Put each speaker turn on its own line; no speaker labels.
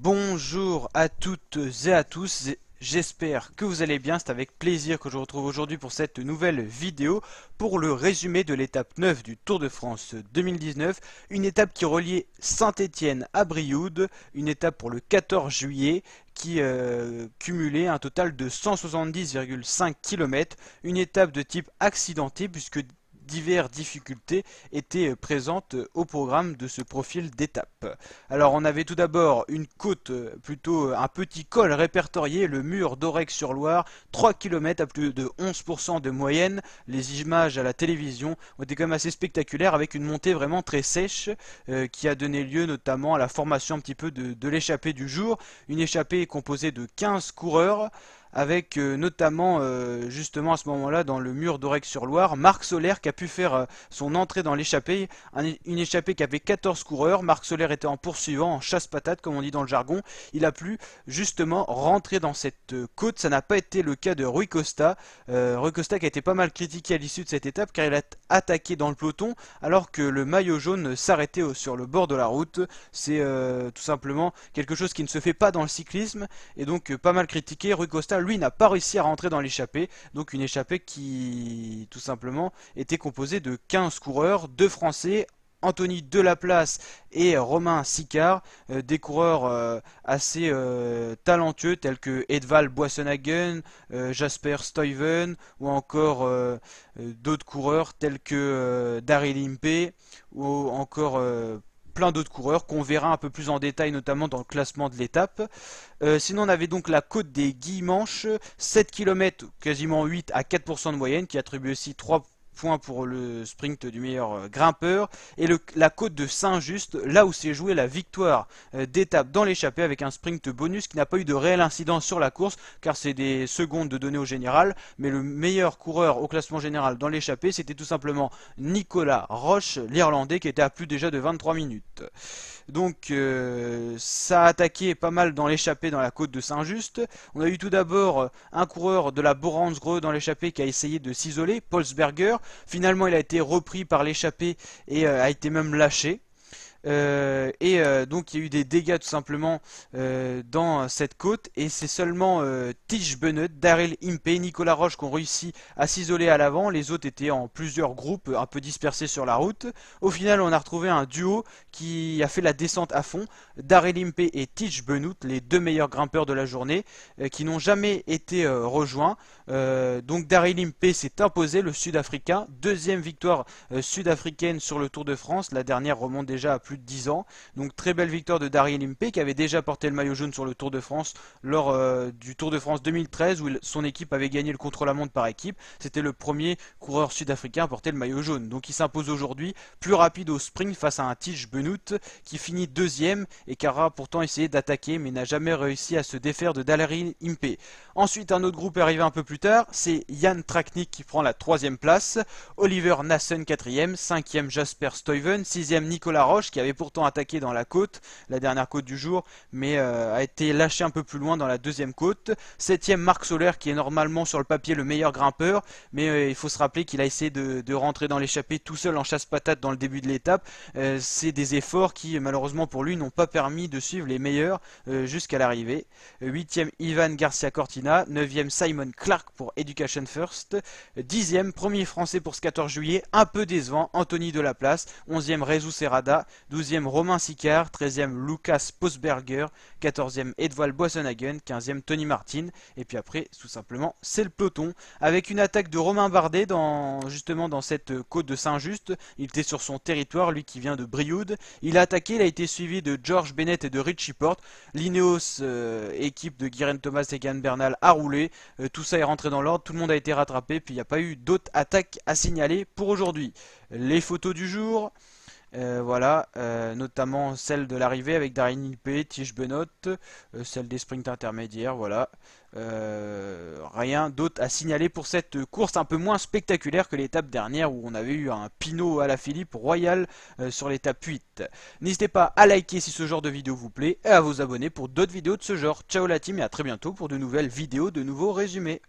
Bonjour à toutes et à tous, j'espère que vous allez bien, c'est avec plaisir que je vous retrouve aujourd'hui pour cette nouvelle vidéo pour le résumé de l'étape 9 du Tour de France 2019, une étape qui reliait Saint-Étienne à Brioude, une étape pour le 14 juillet qui euh, cumulait un total de 170,5 km, une étape de type accidenté puisque diverses difficultés étaient présentes au programme de ce profil d'étape. Alors on avait tout d'abord une côte, plutôt un petit col répertorié, le mur d'Orex-sur-Loire, 3 km à plus de 11% de moyenne. Les images à la télévision ont été quand même assez spectaculaires avec une montée vraiment très sèche euh, qui a donné lieu notamment à la formation un petit peu de, de l'échappée du jour. Une échappée composée de 15 coureurs avec euh, notamment euh, justement à ce moment-là dans le mur d'Orec-sur-Loire, Marc Solaire qui a pu faire euh, son entrée dans l'échappée, une échappée qui avait 14 coureurs, Marc Solaire était en poursuivant, en chasse-patate comme on dit dans le jargon, il a pu justement rentrer dans cette côte, ça n'a pas été le cas de Rui Costa, Rui Costa qui a été pas mal critiqué à l'issue de cette étape car il a attaqué dans le peloton alors que le maillot jaune s'arrêtait sur le bord de la route, c'est tout simplement quelque chose qui ne se fait pas dans le cyclisme et donc pas mal critiqué, Rui Costa lui, n'a pas réussi à rentrer dans l'échappée. Donc une échappée qui, tout simplement, était composée de 15 coureurs, Deux Français, Anthony Delaplace et Romain Sicard, euh, des coureurs euh, assez euh, talentueux tels que Edval Boissenhagen, Jasper Stuyven ou encore d'autres coureurs tels que Daryl Impey ou encore plein d'autres coureurs qu'on verra un peu plus en détail, notamment dans le classement de l'étape. Euh, sinon, on avait donc la côte des Guillemanches, 7 km, quasiment 8 à 4% de moyenne, qui attribue aussi 3 points pour le sprint du meilleur euh, grimpeur, et la côte de Saint-Just, là où s'est jouée la victoire euh, d'étape dans l'échappée avec un sprint bonus qui n'a pas eu de réel incident sur la course, car c'est des secondes de données au général, mais le meilleur coureur au classement général dans l'échappée, c'était tout simplement Nicolas Roche, l'Irlandais, qui était à plus déjà de 23 minutes. Donc euh, ça a attaqué pas mal dans l'échappée dans la côte de Saint-Just. On a eu tout d'abord un coureur de la Boransgreux dans l'échappée qui a essayé de s'isoler, Paulsberger Finalement, il a été repris par l'échappé et euh, a été même lâché. Euh, et euh, donc il y a eu des dégâts tout simplement euh, dans cette côte. Et c'est seulement Tish Bennett, Daryl Impey, Nicolas Roche qui ont réussi à s'isoler à l'avant. Les autres étaient en plusieurs groupes, un peu dispersés sur la route. Au final, on a retrouvé un duo qui a fait la descente à fond. Daryl Impey et Tish Bennett, les deux meilleurs grimpeurs de la journée, qui n'ont jamais été rejoints. donc Daryl Impey s'est imposé, le Sud-Africain. Deuxième victoire sud-africaine sur le Tour de France. La dernière remonte déjà à plus plus de 10 ans. Donc très belle victoire de Daryl Impey qui avait déjà porté le maillot jaune sur le Tour de France lors euh, du Tour de France 2013 où son équipe avait gagné le contre-la-montre par équipe. C'était le premier coureur sud-africain à porter le maillot jaune. Donc il s'impose aujourd'hui plus rapide au sprint face à un Tige Benoît qui finit deuxième et qui aura pourtant essayé d'attaquer mais n'a jamais réussi à se défaire de Daryl Impey. Ensuite un autre groupe est arrivé un peu plus tard, c'est Yann Traknik qui prend la troisième place, Oliver Nassen quatrième, cinquième Jasper Stuyven, sixième Nicolas Roche qui qui avait pourtant attaqué dans la côte, la dernière côte du jour, mais euh, a été lâché un peu plus loin dans la deuxième côte. Septième, Marc Soler, qui est normalement sur le papier le meilleur grimpeur, mais euh, il faut se rappeler qu'il a essayé de, rentrer dans l'échappée tout seul en chasse-patate dans le début de l'étape. Euh, c'est des efforts qui, malheureusement pour lui, n'ont pas permis de suivre les meilleurs jusqu'à l'arrivée. Huitième, Ivan Garcia Cortina. Neuvième, Simon Clark pour Education First. Dixième, premier français pour ce 14 juillet, un peu décevant, Anthony Delaplace. Onzième, Rezu Serrada. 12e Romain Sicard, 13e Lucas Posberger, 14e Edval Boissenhagen, 15e Tony Martin. Et puis après, tout simplement, c'est le peloton. Avec une attaque de Romain Bardet, justement dans cette côte de Saint-Just. Il était sur son territoire, lui qui vient de Brioude. Il a attaqué, il a été suivi de George Bennett et de Richie Porte. L'Ineos, euh, équipe de Guiren Thomas et Gann Bernal, a roulé. Euh, tout ça est rentré dans l'ordre, tout le monde a été rattrapé. Puis il n'y a pas eu d'autres attaques à signaler pour aujourd'hui. Les photos du jour. Euh, voilà, euh, notamment celle de l'arrivée avec Darin Nipé, Tige Benot, euh, celle des sprints intermédiaires, voilà. rien d'autre à signaler pour cette course un peu moins spectaculaire que l'étape dernière où on avait eu un Pinot à la Philippe Royal sur l'étape 8. N'hésitez pas à liker si ce genre de vidéo vous plaît et à vous abonner pour d'autres vidéos de ce genre. Ciao la team et à très bientôt pour de nouvelles vidéos, de nouveaux résumés.